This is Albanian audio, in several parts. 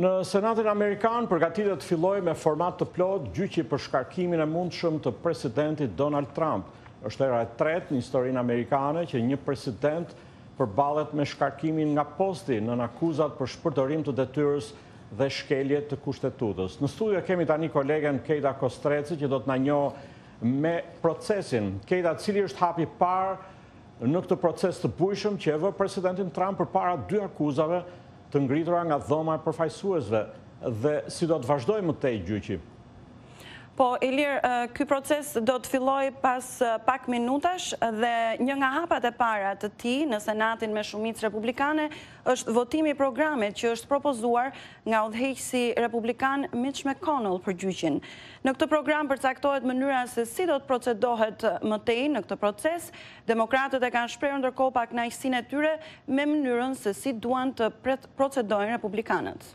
Në Senatën Amerikanë përgatitë të filloj me format të plot gjyqi për shkarkimin e mund shumë të presidentit Donald Trump. është era e tret një historinë Amerikanë që një president përbalet me shkarkimin nga posti në nakuzat për shpërdorim të detyrës dhe shkeljet të kushtetudës. Në studio kemi tani kolegen Kejda Kostreci që do të nanjo me procesin. Kejda cili është hapi parë në këtë proces të bujshëm që e vë presidentin Trump për para dy akuzave të ngritura nga dhoma përfajsuesve dhe si do të vazhdojmë të e gjyqim? Po, Elir, këj proces do të filloj pas pak minutash dhe një nga hapat e para të ti në Senatin me Shumicë Republikane është votimi programit që është propozuar nga udhejqësi Republikan Mitch McConnell për gjyqin. Në këtë program përcaktohet mënyra se si do të procedohet mëtej në këtë proces, demokratët e kanë shprejë ndërkopa knajsin e tyre me mënyrën se si duan të procedojnë Republikanët.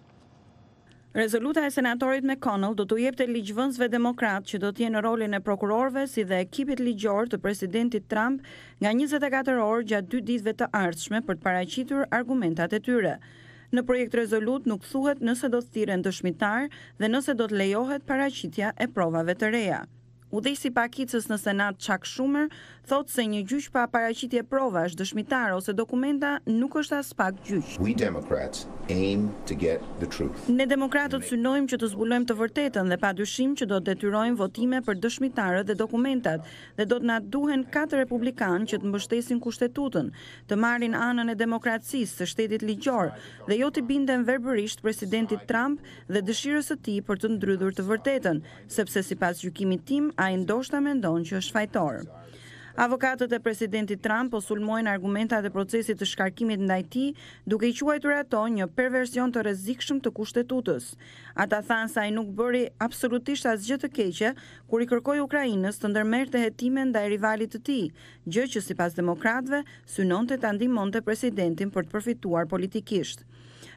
Rezoluta e senatorit McConnell do të jepte të ligjvënzve demokrat që do t'je në rolin e prokurorve si dhe ekipit ligjor të presidentit Trump nga 24 orë gjatë dy ditve të ardshme për të paracitur argumentat e tyre. Në projekt rezolut nuk thuhet nëse do të thiren të shmitar dhe nëse do të lejohet paracitja e provave të reja. Udici pakicës në Senat Chuck Schumer thotë se një gjyq pa paraqitje provash, dëshmitarë ose dokumenta nuk është as pak gjyq. Ne demokratët synojmë që të zbulojmë të vërtetën dhe pa dyshim që do të detyrojmë votime për dëshmitarët dhe dokumentat, dhe do të na duhen katër republikanë që të mbështesin kushtetutën, të marrin anën e demokracisë së shtetit ligjor dhe jo të binden verbërisht presidentit Trump dhe dëshirës së tij për të ndrydhur të vërtetën, sepse sipas gjykimit tim a i ndoshta me ndonë që është fajtorë. Avokatët e presidentit Trump o po sulmojnë argumentat e procesit të shkarkimit ndajti, duke i quajtur ato një perversion të rezikshëm të kushtetutës. Ata thanë sa i nuk bëri absolutisht as gjithë të keqe, kur i kërkoj Ukrajinës të ndërmerë të hetime ndaj rivalit të ti, gjë që si pas demokratve, synon të të andimon të presidentin për të përfituar politikisht.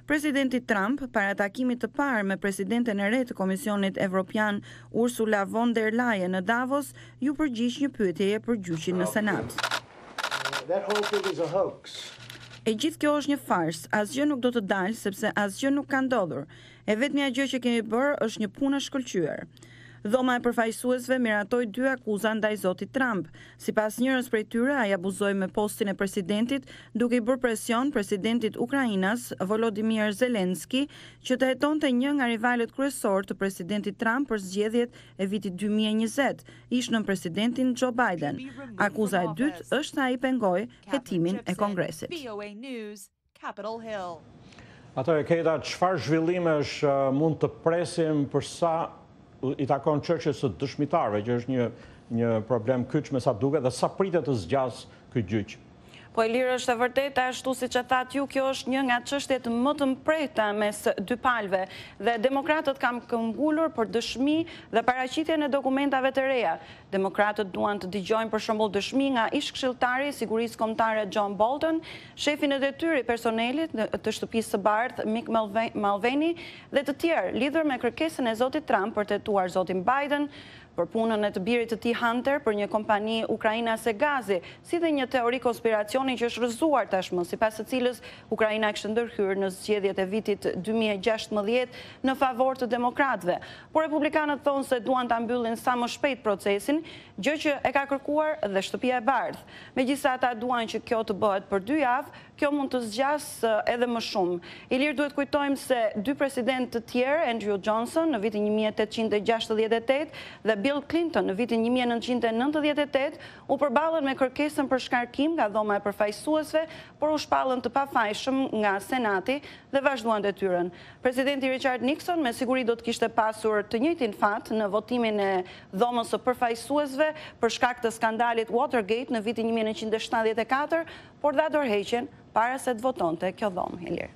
Presidenti Trump para takimit të parë me presidenten e re të Komisionit Evropian Ursula von der Leyen në Davos, ju përgjigj një pyetjeje për gjyqin në Senat. E gjithë kjo është një farsë, asgjë nuk do të dalë sepse asgjë nuk ka ndodhur. E vetmja gjë që kemi bërë është një punë shkëlqyer. Dhoma e përfajsuesve miratoj dy akuzan da i Zotit Trump. Si pas njërës për e tyre, aja buzoj me postin e presidentit, duke i bërë presion presidentit Ukrajinas, Volodymyr Zelenski, që të heton të një nga rivalet kryesor të presidentit Trump për zgjedhjet e viti 2020, ishë në presidentin Joe Biden. Akuzaj dytë është ta i pengoj hetimin e kongresit. Ato e kejta, qëfar zhvillime është uh, mund të presim për sa i takon qërqës së dëshmitarve, që është një problem kyç me sa duke dhe sa pritet të zgjas këtë gjyqë. Po e lirë është e vërtet, ashtu si që thatë ju, kjo është një nga qështet më të mprejta mes dy palve. Dhe demokratët kam këngullur për dëshmi dhe paracitje në dokumentave të reja. Demokratët duan të digjojnë për shumbo dëshmi nga ishkë shiltari, sigurisë komtare John Bolton, shefin e detyri personelit të shtupisë së bardhë, Mick Malveni, dhe të tjerë, lidhër me kërkesën e Zotit Trump për të tuar Zotin Biden, për punën e të birit të ti Hunter për një kompani Ukraina se gazi, si dhe një teori konspiracioni që është rëzuar tashmë, si pasë të cilës Ukraina e kështë ndërhyrë në zgjedhjet e vitit 2016 në favor të demokratve. Por republikanët thonë se duan të ambyllin sa më shpejt procesin, gjë që e ka kërkuar dhe shtëpia e bardhë. Me gjitha ta duan që kjo të bëhet për dy javë, kjo mund të zgjasë edhe më shumë. I lirë duhet kujtojmë se dy president të tjerë, Andrew Johnson, në vitin 1868 dhe Bill Clinton në vitin 1998 u përbalën me kërkesën për shkarkim nga dhoma e përfajsuesve, por u shpalën të pafajshëm nga senati dhe vazhduan dhe tyren. Presidenti Richard Nixon me siguri do të kishte pasur të njëtin fat në votimin e dhomës së përfajsuesve për shkak të skandalit Watergate në vitin 1974, por dhe dorheqen para se të voton të kjo dhomë, Hilirë.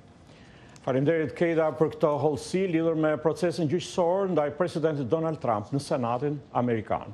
Falemderit Kejda për këto holsi lidhur me procesin gjyqësor ndaj presidentit Donald Trump në Senatin Amerikanë.